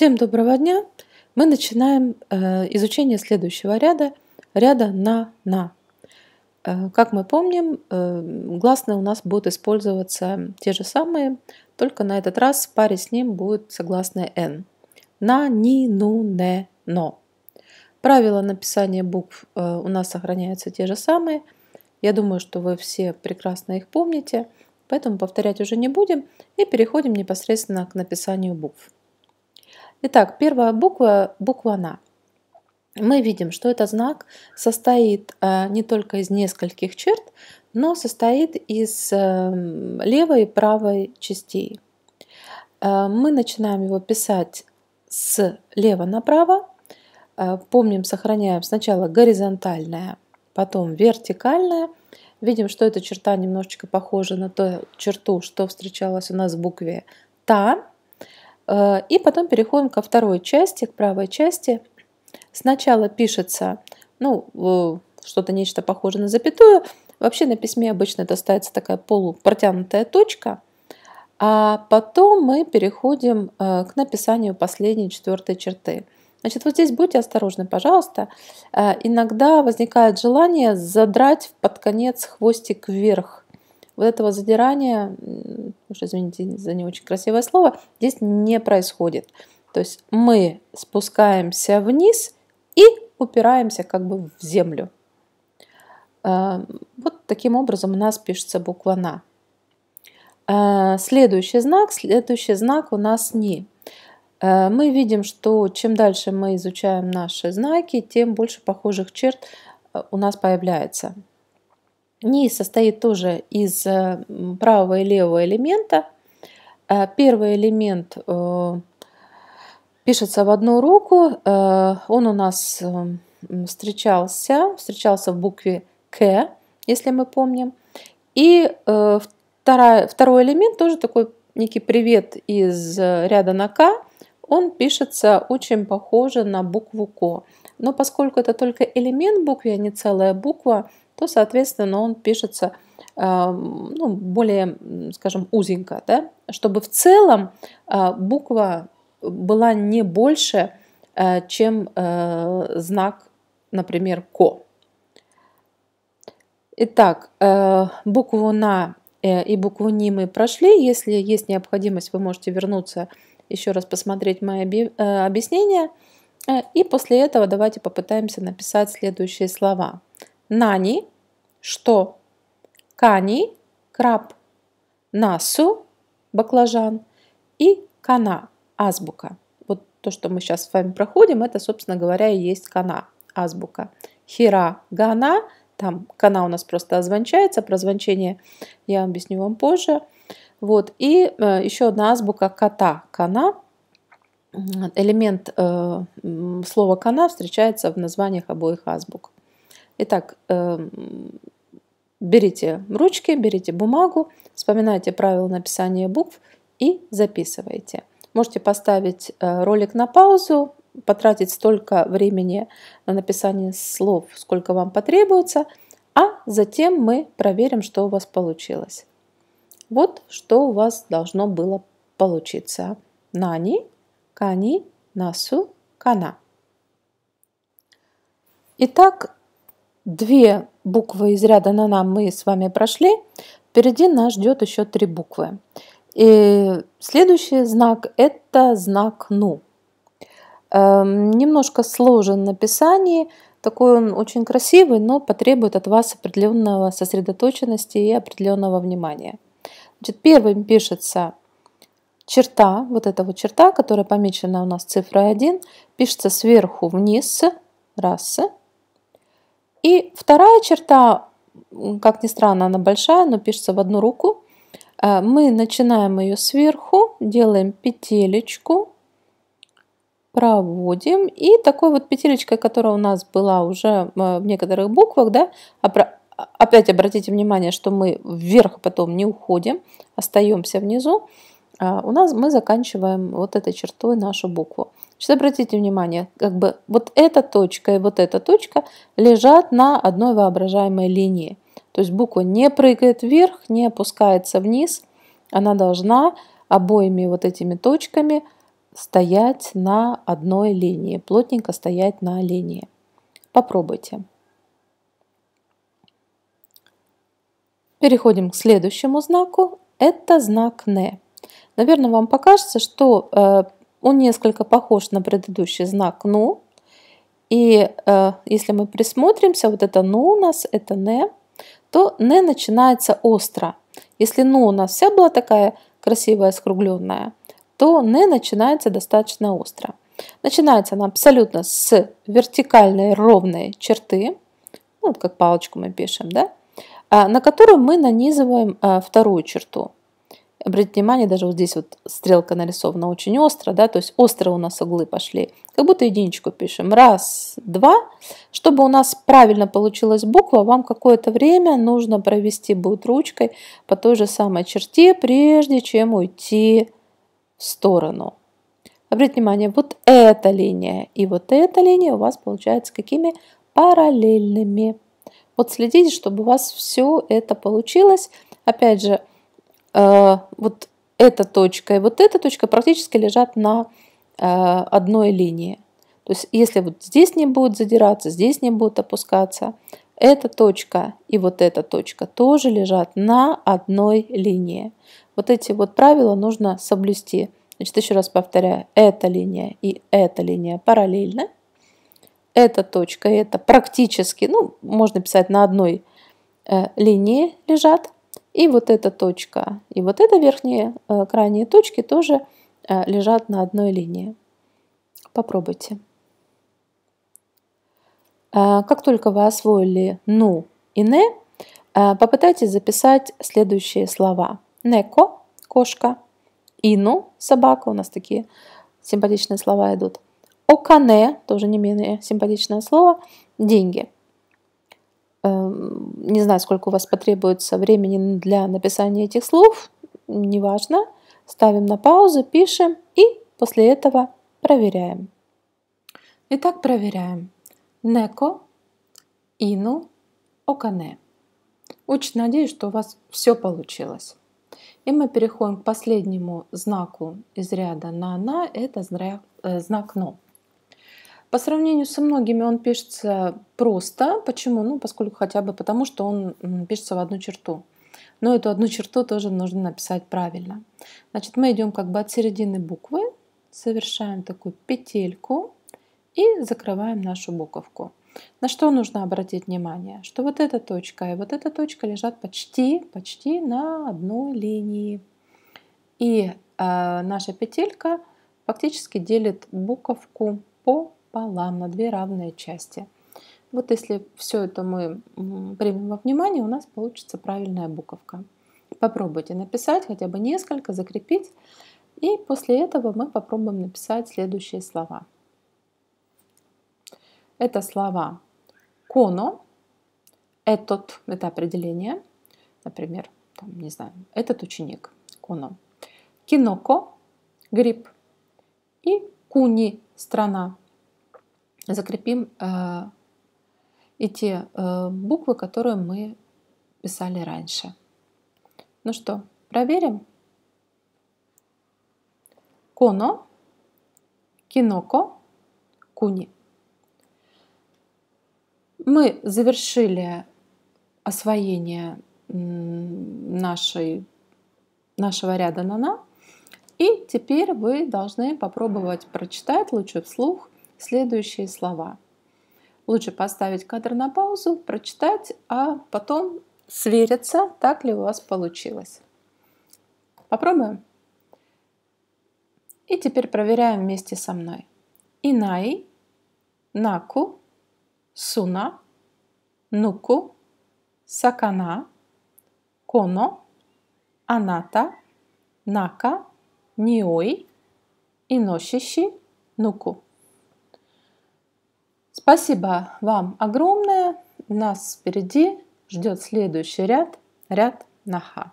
Всем доброго дня! Мы начинаем э, изучение следующего ряда, ряда на на. Э, как мы помним, э, гласные у нас будут использоваться те же самые, только на этот раз в паре с ним будет согласная «н». На, ни, ну, не, но. Правила написания букв э, у нас сохраняются те же самые. Я думаю, что вы все прекрасно их помните, поэтому повторять уже не будем и переходим непосредственно к написанию букв. Итак, первая буква – буква «на». Мы видим, что этот знак состоит э, не только из нескольких черт, но состоит из э, левой и правой частей. Э, мы начинаем его писать слева направо. Помним, сохраняем сначала горизонтальное, потом вертикальное. Видим, что эта черта немножечко похожа на ту черту, что встречалась у нас в букве «та». Э, и потом переходим ко второй части, к правой части. Сначала пишется, ну, что-то нечто похожее на запятую. Вообще на письме обычно это ставится такая полупротянутая точка. А потом мы переходим э, к написанию последней четвертой черты. Значит, вот здесь будьте осторожны, пожалуйста. Э, иногда возникает желание задрать под конец хвостик вверх. Вот этого задирания уж извините за не очень красивое слово, здесь не происходит. То есть мы спускаемся вниз и упираемся как бы в землю. А, вот таким образом у нас пишется буква «на». А, следующий знак, следующий знак у нас «ни». А, мы видим, что чем дальше мы изучаем наши знаки, тем больше похожих черт у нас появляется – Ней состоит тоже из правого и левого элемента. Э, первый элемент э, пишется в одну руку. Э, он у нас встречался, встречался в букве К, если мы помним. И вторая, второй элемент тоже такой некий привет из ряда на К. Он пишется очень похоже на букву К. Но поскольку это только элемент буквы, а не целая буква, то, соответственно, он пишется э, ну, более, скажем, узенько, да? чтобы в целом э, буква была не больше, э, чем знак, например, ко. Итак, букву на и букву ни мы прошли. Если есть необходимость, вы можете вернуться еще раз посмотреть мои объяснения. И после этого давайте попытаемся написать следующие слова. Нани – что? Кани – краб. Насу – баклажан. И кана – азбука. Вот то, что мы сейчас с вами проходим, это, собственно говоря, и есть кана – азбука. Хира – гана – там кана у нас просто озвончается, про звончение я объясню вам позже. Вот, и э, еще одна азбука кота, кана. Элемент э, слова кана встречается в названиях обоих азбук. Итак, эм, берите ручки, берите бумагу, вспоминайте правила написания букв и записывайте. Можете поставить э, ролик на паузу, потратить столько времени на написание слов, сколько вам потребуется, а затем мы проверим, что у вас получилось. Вот что у вас должно было получиться. Нани, кани, насу, кана. Итак, две буквы из ряда на нам мы с вами прошли. Впереди нас ждет еще три буквы. И следующий знак – это знак «ну». Эм, немножко сложен в написании, такой он очень красивый, но потребует от вас определенного сосредоточенности и определенного внимания. Значит, первым пишется черта, вот эта вот черта, которая помечена у нас цифрой 1, пишется сверху вниз, раз, и вторая черта, как ни странно, она большая, но пишется в одну руку. Э, мы начинаем ее сверху, делаем петелечку, проводим. И такой вот петелечкой, которая у нас была уже э, в некоторых буквах, да, опять обратите внимание, что мы вверх потом не уходим, остаемся внизу. А, у нас мы заканчиваем вот этой чертой нашу букву. Сейчас обратите внимание, как бы вот эта точка и вот эта точка лежат на одной воображаемой линии. То есть буква не прыгает вверх, не опускается вниз. Она должна обоими вот этими точками стоять на одной линии, плотненько стоять на линии. Попробуйте. Переходим к следующему знаку. Это знак «не». Наверное, вам покажется, что э, он несколько похож на предыдущий знак ну. И э, если мы присмотримся, вот это ну у нас, это «не», то «не» начинается остро. Если ну у нас вся была такая красивая, скругленная, то «не» начинается достаточно остро. Начинается она абсолютно с вертикальной ровной черты, ну, вот как палочку мы пишем, да, а, на которую мы нанизываем а, вторую черту – Обратите внимание, даже вот здесь вот стрелка нарисована очень остро, да, то есть остро у нас углы пошли. Как будто единичку пишем. Раз, два. Чтобы у нас правильно получилась буква, вам какое-то время нужно провести будет ручкой по той же самой черте, прежде чем уйти в сторону. Обратите внимание, вот эта линия и вот эта линия у вас получается какими? Параллельными. Вот следите, чтобы у вас все это получилось. Опять же, Э, вот эта точка и вот эта точка практически лежат на э, одной линии. То есть если вот здесь не будет задираться, здесь не будет опускаться, эта точка и вот эта точка тоже лежат на одной линии. Вот эти вот правила нужно соблюсти. Значит, еще раз повторяю, эта линия и эта линия параллельны. Эта точка и эта практически, ну, можно писать на одной э, линии лежат. И вот эта точка, и вот эта верхние э, крайние точки тоже э, лежат на одной линии. Попробуйте. Э, как только вы освоили «ну» и «не», попытайтесь записать следующие слова. «Неко» – кошка, «ину» – собака, у нас такие симпатичные слова идут. «Окане» – тоже не менее симпатичное слово – деньги – Эм, не знаю, сколько у вас потребуется времени для написания этих слов, неважно. Ставим на паузу, пишем и после этого проверяем. Итак, проверяем. Неко, ину, окане. Очень надеюсь, что у вас все получилось. И мы переходим к последнему знаку из ряда на на, это э, знак но. По сравнению со многими он пишется просто. Почему? Ну, поскольку хотя бы потому, что он пишется в одну черту. Но эту одну черту тоже нужно написать правильно. Значит, мы идем как бы от середины буквы, совершаем такую петельку и закрываем нашу буковку. На что нужно обратить внимание? Что вот эта точка и вот эта точка лежат почти, почти на одной линии. И э, наша петелька фактически делит буковку по пополам, на две равные части. Вот если все это мы примем во внимание, у нас получится правильная буковка. Попробуйте написать хотя бы несколько, закрепить. И после этого мы попробуем написать следующие слова. Это слова «коно», «этот» — это определение. Например, там, не знаю, «этот ученик» — «коно». «Киноко» — гриб. И «куни» — страна закрепим э, и те э, буквы, которые мы писали раньше. Ну что, проверим. Коно, киноко, куни. Мы завершили освоение нашей, нашего ряда на И теперь вы должны попробовать прочитать лучше вслух следующие слова. Лучше поставить кадр на паузу, прочитать, а потом свериться, так ли у вас получилось. Попробуем? И теперь проверяем вместе со мной. Инай, наку, суна, нуку, сакана, коно, аната, нака, ниой, иношиши, нуку. Спасибо вам огромное. Нас впереди ждет следующий ряд, ряд наха.